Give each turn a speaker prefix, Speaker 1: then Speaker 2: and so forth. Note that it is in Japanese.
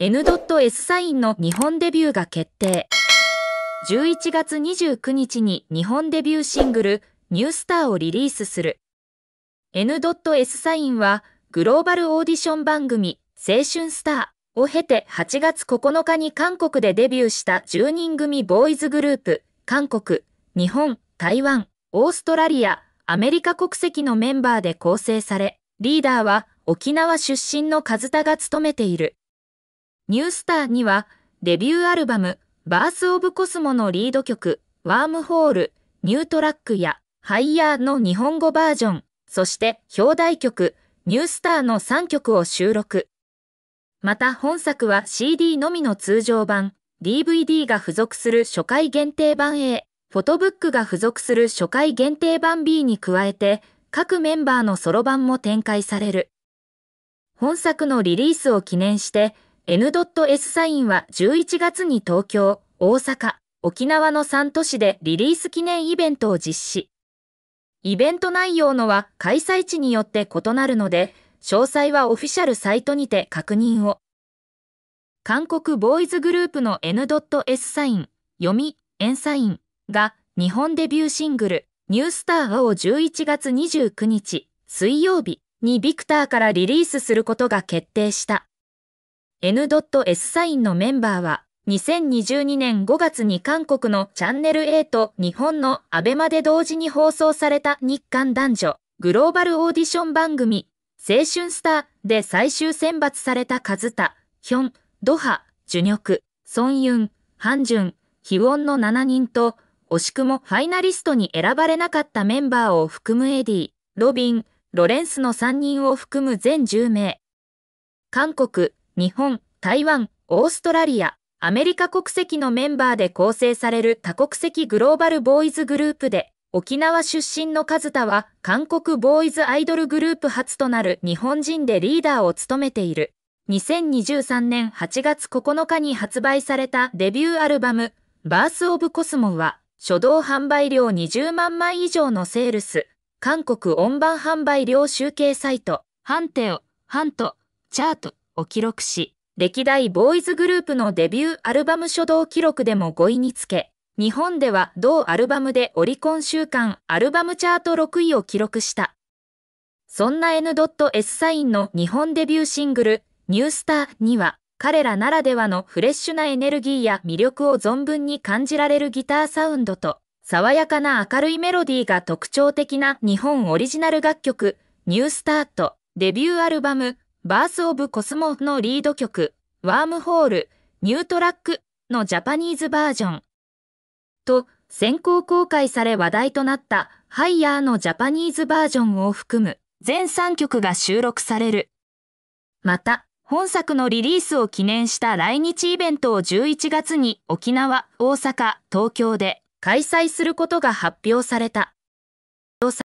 Speaker 1: N.S サインの日本デビューが決定。11月29日に日本デビューシングル、ニュースターをリリースする。N.S サインは、グローバルオーディション番組、青春スターを経て8月9日に韓国でデビューした10人組ボーイズグループ、韓国、日本、台湾、オーストラリア、アメリカ国籍のメンバーで構成され、リーダーは沖縄出身のカズタが務めている。ニュースターには、デビューアルバム、バース・オブ・コスモのリード曲、ワームホール、ニュートラックや、ハイヤーの日本語バージョン、そして表題曲、ニュースターの3曲を収録。また本作は CD のみの通常版、DVD が付属する初回限定版 A、フォトブックが付属する初回限定版 B に加えて、各メンバーのソロ版も展開される。本作のリリースを記念して、N.S サインは11月に東京、大阪、沖縄の3都市でリリース記念イベントを実施。イベント内容のは開催地によって異なるので、詳細はオフィシャルサイトにて確認を。韓国ボーイズグループの N.S サイン、読み、エンサインが日本デビューシングル、ニュースターを11月29日、水曜日にビクターからリリースすることが決定した。N.S サインのメンバーは、2022年5月に韓国のチャンネル A と日本のアベマで同時に放送された日韓男女グローバルオーディション番組青春スターで最終選抜されたカズタ、ヒョン、ドハ、ジュニョク、ソンユン、ハンジュン、ヒウォンの7人と、惜しくもファイナリストに選ばれなかったメンバーを含むエディ、ロビン、ロレンスの3人を含む全10名。韓国、日本、台湾、オーストラリア、アメリカ国籍のメンバーで構成される多国籍グローバルボーイズグループで、沖縄出身のカズタは韓国ボーイズアイドルグループ初となる日本人でリーダーを務めている。2023年8月9日に発売されたデビューアルバム、バースオブコスモは、初動販売量20万枚以上のセールス、韓国音版販売量集計サイト、ハンテオ、ハント、チャート、を記録し、歴代ボーイズグループのデビューアルバム初動記録でも5位につけ、日本では同アルバムでオリコン週間アルバムチャート6位を記録した。そんな N.S サインの日本デビューシングル、ニュースターには、彼らならではのフレッシュなエネルギーや魅力を存分に感じられるギターサウンドと、爽やかな明るいメロディーが特徴的な日本オリジナル楽曲、ニュースタート、デビューアルバム、バース・オブ・コスモのリード曲、ワームホール、ニュートラックのジャパニーズバージョン。と、先行公開され話題となったハイヤーのジャパニーズバージョンを含む全3曲が収録される。また、本作のリリースを記念した来日イベントを11月に沖縄、大阪、東京で開催することが発表された。